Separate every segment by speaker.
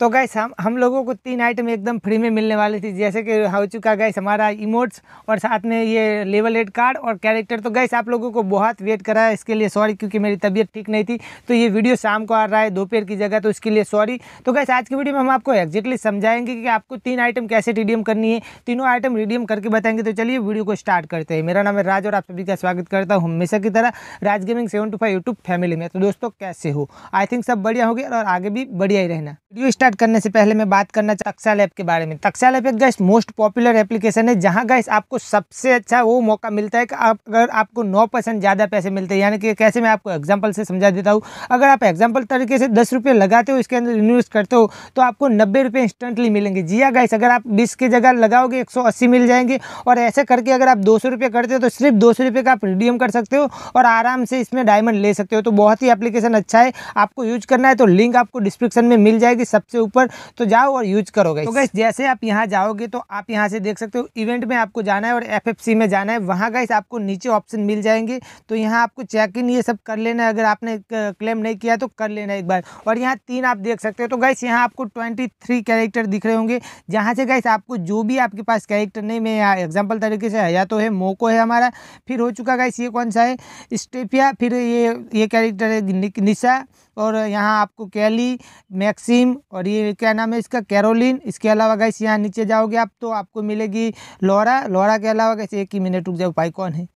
Speaker 1: तो गैस हम हम लोगों को तीन आइटम एकदम फ्री में मिलने वाली थी जैसे कि हो चुका गैस हमारा इमोट्स और साथ में ये लेवल एड कार्ड और कैरेक्टर तो गैस आप लोगों को बहुत वेट करा है इसके लिए सॉरी क्योंकि मेरी तबीयत ठीक नहीं थी तो ये वीडियो शाम को आ रहा है दोपहर की जगह तो इसके लिए सॉरी तो गैस आज की वीडियो में हम आपको एग्जैक्टली समझाएंगे कि आपको तीन आइटम कैसे रिडीम करनी है तीनों आइटम रिडीम करके बताएंगे तो चलिए वीडियो को स्टार्ट करते हैं मेरा नाम है राज और आप सभी का स्वागत करता हूँ हमेशा की तरह Raj gaming seven two five YouTube family में तो दोस्तों कैसे हो आई थिंक सब बढ़िया होगी और आगे भी बढ़िया ही रहना वीडियो स्टार्ट करने से पहले मैं बात करना तक्साल ऐप के बारे में तक्साल ऐप एक गैस मोस्ट पॉपुलर एप्लीकेशन है जहाँ गैस आपको सबसे अच्छा वो मौका मिलता है कि आप अगर आपको नौ परसेंट ज़्यादा पैसे मिलते हैं यानी कि कैसे मैं आपको एग्जाम्पल से समझा देता हूँ अगर आप एग्जाम्पल तरीके से दस रुपये लगाते हो इसके अंदर इन्वेस्ट करते हो तो आपको नब्बे रुपये इंस्टेंटली मिलेंगे जी हाँ गैस अगर आप बीस की जगह लगाओगे एक सौ अस्सी मिल जाएंगे और ऐसे करके अगर आप दो सौ रुपये करते हो तो सिर्फ दो सौ रुपये का आप रिडीम कर सकते हो और आराम से इसमें डायमंड ले सकते हो तो बहुत ही एप्लीकेशन अच्छा है आपको यूज करना है तो लिंक आपको डिस्क्रिप्शन में मिल जाएगी सबसे से ऊपर तो जाओ और यूज करोगे तो गैस जैसे आप यहाँ जाओगे तो आप यहाँ से देख सकते हो इवेंट में आपको जाना है और एफ में जाना है वहाँ गैस आपको नीचे ऑप्शन मिल जाएंगे तो यहाँ आपको चेक इन ये सब कर लेना है अगर आपने क्लेम नहीं किया तो कर लेना एक बार और यहाँ तीन आप देख सकते हो तो गैस यहाँ आपको ट्वेंटी थ्री कैरेक्टर दिख रहे होंगे जहाँ से गैस आपको जो भी आपके पास कैरेक्टर नहीं मैं यहाँ एग्जाम्पल तरीके से या तो है मोको है हमारा फिर हो चुका गैस ये कौन सा है स्टेफिया फिर ये ये कैरेक्टर है निशा और यहाँ आपको कैली मैक्सिम और ये क्या नाम है इसका कैरोलिन इसके अलावा गैस यहाँ नीचे जाओगे आप तो आपको मिलेगी लोरा लोरा के अलावा गैस एक ही मिनट रुक जाओ पाइकॉन है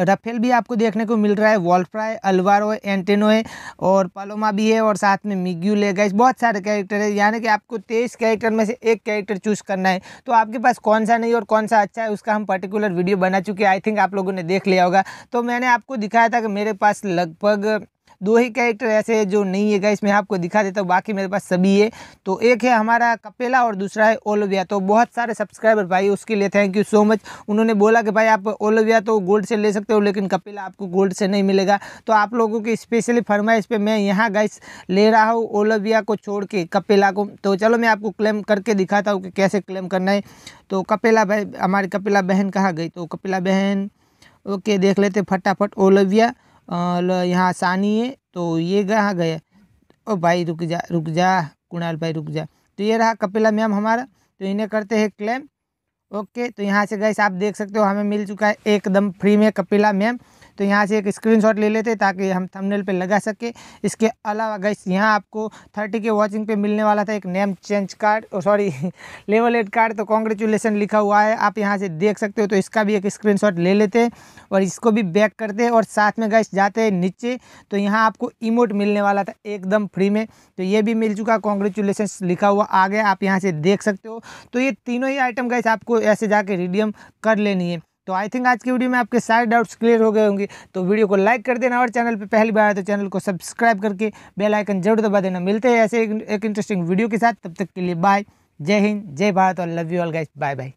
Speaker 1: रफेल भी आपको देखने को मिल रहा है वॉल्फ्राई अल्वारो एंटेनो है और पालोमा भी है और साथ में मिग्यूल है गैस बहुत सारे कैरेक्टर है यानी कि आपको तेईस कैरेक्टर में से एक कैरेक्टर चूज करना है तो आपके पास कौन सा नहीं और कौन सा अच्छा है उसका हम पर्टिकुलर वीडियो बना चुके आई थिंक आप लोगों ने देख लिया होगा तो मैंने आपको दिखाया था कि मेरे पास लगभग दो ही कैरेक्टर ऐसे है जो नहीं है गाइस मैं आपको दिखा देता हूँ बाकी मेरे पास सभी है तो एक है हमारा कपेला और दूसरा है ओलोविया तो बहुत सारे सब्सक्राइबर भाई उसके लिए थैंक यू सो मच उन्होंने बोला कि भाई आप ओलोविया तो गोल्ड से ले सकते हो लेकिन कपेला आपको गोल्ड से नहीं मिलेगा तो आप लोगों की स्पेशली फरमाइश पर मैं यहाँ गाइस ले रहा हूँ ओलोविया को छोड़ के कपेला को तो चलो मैं आपको क्लेम करके दिखाता हूँ कि कैसे क्लेम करना है तो कपेला भाई हमारी कपिला बहन कहाँ गई तो कपिला बहन ओके देख लेते फटाफट ओलविया यहाँ आसानी है तो ये कहाँ गया ओ भाई रुक जा रुक जा कुणाल भाई रुक जा तो ये रहा कपिला मैम हमारा तो इन्हें करते हैं क्लेम ओके तो यहाँ से गैस आप देख सकते हो हमें मिल चुका है एकदम फ्री में कपिला मैम तो यहाँ से एक स्क्रीनशॉट ले लेते ताकि हम थंबनेल पे लगा सके इसके अलावा गैस यहाँ आपको थर्टी के वॉचिंग पे मिलने वाला था एक नेम चेंज कार्ड और सॉरी लेवल एट कार्ड तो कॉन्ग्रेचुलेसन लिखा हुआ है आप यहाँ से देख सकते हो तो इसका भी एक स्क्रीन ले लेते और इसको भी बैक करते और साथ में गैस जाते हैं नीचे तो यहाँ आपको इमोट मिलने वाला था एकदम फ्री में तो ये भी मिल चुका कॉन्ग्रेचुलेसन लिखा हुआ आ गया आप यहाँ से देख सकते हो तो ये तीनों ही आइटम गैस आपको ऐसे जाके रिडियम कर लेनी है तो आई थिंक आज की वीडियो में आपके सारे डाउट्स क्लियर हो गए होंगे तो वीडियो को लाइक कर देना और चैनल पर पहली बार आए तो चैनल को सब्सक्राइब करके बेल आइकन जरूर दबा देना मिलते हैं ऐसे एक इंटरेस्टिंग वीडियो के साथ तब तक के लिए बाय जय हिंद जय भारत और love you all guys bye bye